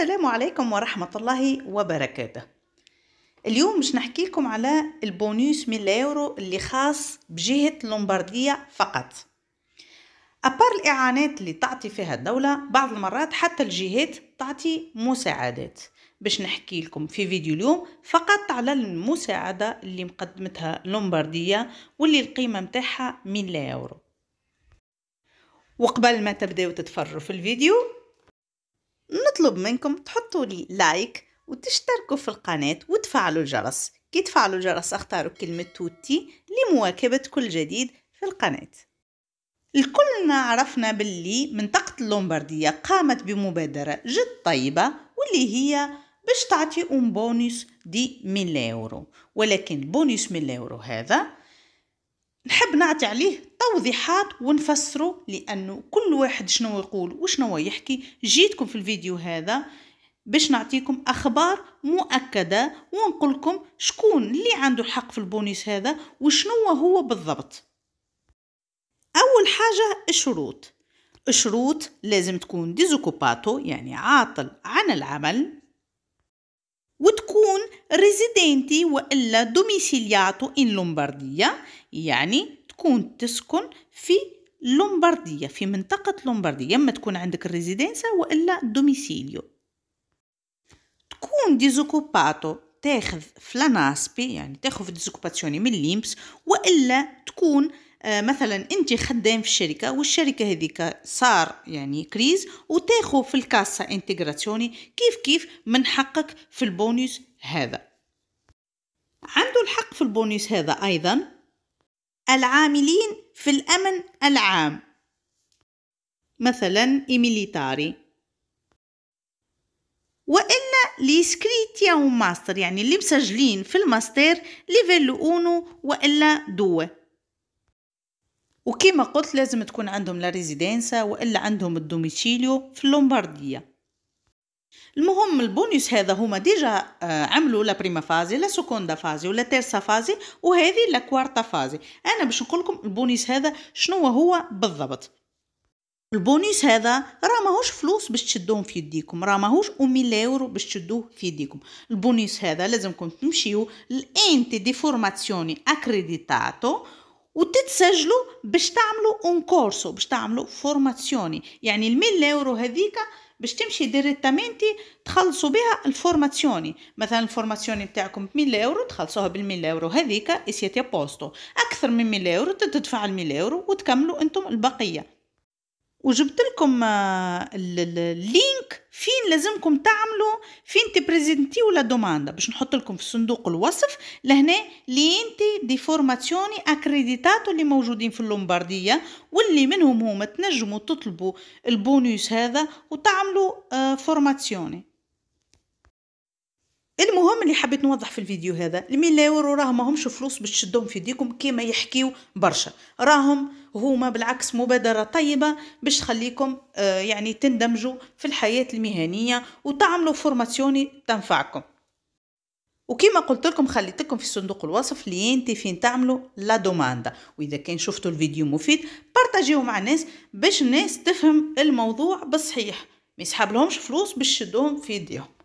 السلام عليكم ورحمة الله وبركاته اليوم مش نحكي لكم على البونوس من اليورو اللي خاص بجهة لومباردية فقط أبار الإعانات اللي تعطي فيها الدولة بعض المرات حتى الجهات تعطي مساعدات باش نحكي لكم في فيديو اليوم فقط على المساعدة اللي مقدمتها لومباردية واللي القيمة متاعها من يورو وقبل ما تبداو تتفرجوا في الفيديو نطلب منكم تحطوا لي لايك وتشتركوا في القناة وتفعلوا الجرس كي تفعلوا الجرس اختاروا كلمة توتي لمواكبة كل جديد في القناة الكلنا عرفنا باللي منطقة اللومباردية قامت بمبادرة جد طيبة واللي هي باش تعطي اون بونيس دي 1000 يورو ولكن بونيس 1000 يورو هذا نحب نعطي عليه توضيحات ونفسره لأنه كل واحد شنو يقول وشنو يحكي جيتكم في الفيديو هذا باش نعطيكم أخبار مؤكدة ونقولكم شكون اللي عنده الحق في البونيس هذا وشنو هو بالضبط أول حاجة الشروط الشروط لازم تكون ديزوكوباتو يعني عاطل عن العمل وتكون ريزيدنتي والا دوميسيلياتو ان لومبارديا يعني تكون تسكن في لومباردية في منطقة لومباردية يما تكون عندك الريزيدنسا وإلا دوميسيليو تكون ديزوكوباتو تاخذ فلاناسبي يعني تاخذ ديزوكوباتسيوني من ليمبس وإلا تكون آه مثلا انت خدام في الشركه والشركه هذيك صار يعني كريز وتاخو في الكاسا انتغراسيوني كيف كيف من حقك في البونيس هذا عنده الحق في البونيس هذا ايضا العاملين في الأمن العام مثلا إميليتاري وإلا لي سكريتي ماستر يعني اللي مسجلين في الماستر ليفل أونو وإلا دوه وكما قلت لازم تكون عندهم لا ريزيدنسا وإلا عندهم الدوميشيليو في اللومباردية المهم البونيس هذا هما ديجا آه، عملوا لا بريما فازي لا سكوندا فازي ولا تيرسا فازي وهذه لا كوارتا فازي انا باش نقول لكم البونيس هذا شنو هو بالضبط البونيس هذا راه ماهوش فلوس باش تشدوهم في يديكم راه ماهوش أمي باش تشدوه في يديكم البونيس هذا لازمكم تمشيو لانتي دي فورماسيوني اكريديتاتو وتتسجلوا باش تعملوا اون كورسو باش تعملوا فورماسيوني يعني ال 1000 يورو هذيك باش تمشي ديريتامينتي تخلصوا بها الفورماسيوني مثلا الفورماسيوني نتاعكم ب 1000 يورو تخلصوها بال 1000 يورو هذيك اسيتي بوستو اكثر من 1000 يورو تدفع ال 1000 يورو وتكملوا انتم البقيه وجبت لكم آه، اللينك فين لازمكم تعملوا فين تبريزنتي ولا دوماندا باش نحط لكم في صندوق الوصف لهنا لينتي دي فورماسيوني اكريديتاتو اللي موجودين في اللومبارديه واللي منهم هما تنجموا تطلبوا البونوس هذا وتعملوا آه، فورماسيوني المهم اللي حبيت نوضح في الفيديو هذا الملاور راهم ماهمش فلوس باش تشدهم في ديكم كيما يحكيو برشا راهم هما بالعكس مبادره طيبه باش تخليكم آه يعني تندمجوا في الحياه المهنيه وتعملوا فورماسيوني تنفعكم وكما قلت لكم لكم في صندوق الوصف انت فين تعملوا لا دوماندا واذا كان شفتوا الفيديو مفيد بارطاجيوه مع الناس باش الناس تفهم الموضوع بصحيح ما يسحب لهمش فلوس باش تشدهم في يديهم